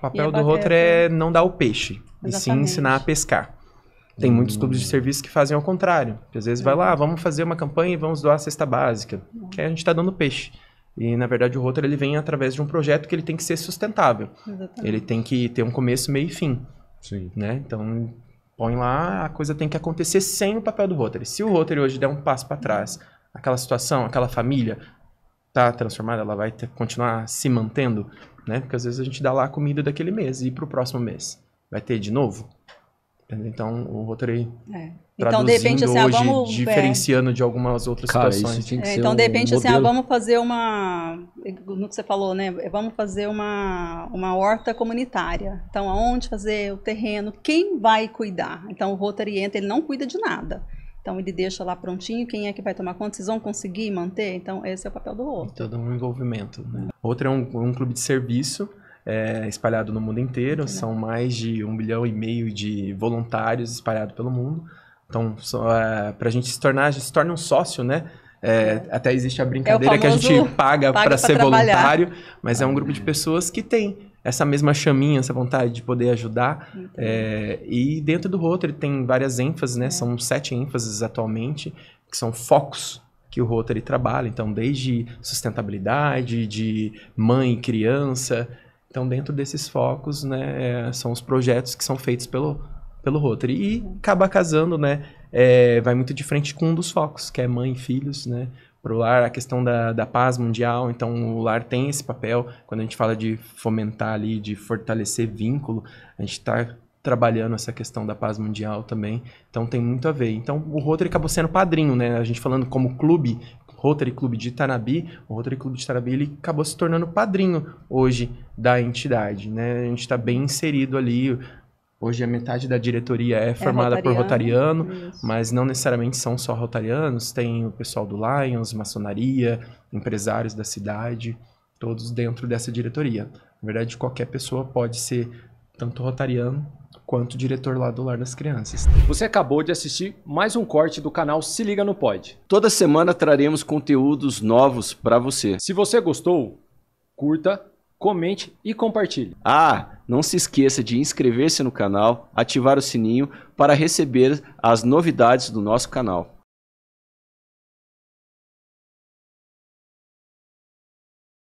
O papel do Rotary é não dar o peixe, Exatamente. e sim ensinar a pescar. Tem muitos hum. clubes de serviço que fazem ao contrário. às vezes é. vai lá, vamos fazer uma campanha e vamos doar a cesta básica, que a gente está dando peixe. E, na verdade, o Rotary ele vem através de um projeto que ele tem que ser sustentável. Exatamente. Ele tem que ter um começo, meio e fim. Sim. Né? Então, põe lá, a coisa tem que acontecer sem o papel do Rotary. Se o Rotary hoje der um passo para trás, aquela situação, aquela família tá transformada, ela vai ter, continuar se mantendo? né? Porque às vezes a gente dá lá a comida daquele mês e para o próximo mês vai ter de novo. Então o Rotary é. Então, de repente, assim, ah, hoje, vamos, é. diferenciando é... de algumas outras Cara, situações. É, então, de repente, um assim, ah, vamos fazer uma. No que você falou, né? É, vamos fazer uma, uma horta comunitária. Então, aonde fazer o terreno? Quem vai cuidar? Então, o Rotary entra, ele não cuida de nada. Então ele deixa lá prontinho, quem é que vai tomar conta? Vocês vão conseguir manter? Então esse é o papel do outro. E todo um envolvimento. Né? Outro é um, um clube de serviço é, espalhado no mundo inteiro. Entendi. São mais de um bilhão e meio de voluntários espalhados pelo mundo. Então, é, para a gente se tornar, a gente se torna um sócio, né? É, é. até existe a é brincadeira que a gente paga para ser trabalhar. voluntário, mas é um grupo de pessoas que tem essa mesma chaminha, essa vontade de poder ajudar. É, e dentro do Rotary tem várias ênfases, né? É. São sete ênfases atualmente, que são focos que o Rotary trabalha. Então, desde sustentabilidade, de mãe e criança. Então, dentro desses focos, né, é, são os projetos que são feitos pelo, pelo Rotary. E uhum. acaba casando, né? É, vai muito de frente com um dos focos, que é mãe e filhos, né? para o lar, a questão da, da paz mundial. Então, o lar tem esse papel. Quando a gente fala de fomentar ali, de fortalecer vínculo, a gente está trabalhando essa questão da paz mundial também. Então, tem muito a ver. Então, o Rotary acabou sendo padrinho, né? A gente falando como clube, Rotary Clube de Itanabi, o Rotary Clube de Itanabi ele acabou se tornando padrinho hoje da entidade, né? A gente está bem inserido ali, Hoje a metade da diretoria é, é formada é rotariano, por rotariano, isso. mas não necessariamente são só rotarianos, tem o pessoal do Lions, maçonaria, empresários da cidade, todos dentro dessa diretoria. Na verdade, qualquer pessoa pode ser tanto rotariano quanto diretor lá do Lar das Crianças. Você acabou de assistir mais um corte do canal Se Liga no Pod. Toda semana traremos conteúdos novos para você. Se você gostou, curta, comente e compartilhe. Ah, não se esqueça de inscrever-se no canal, ativar o sininho para receber as novidades do nosso canal.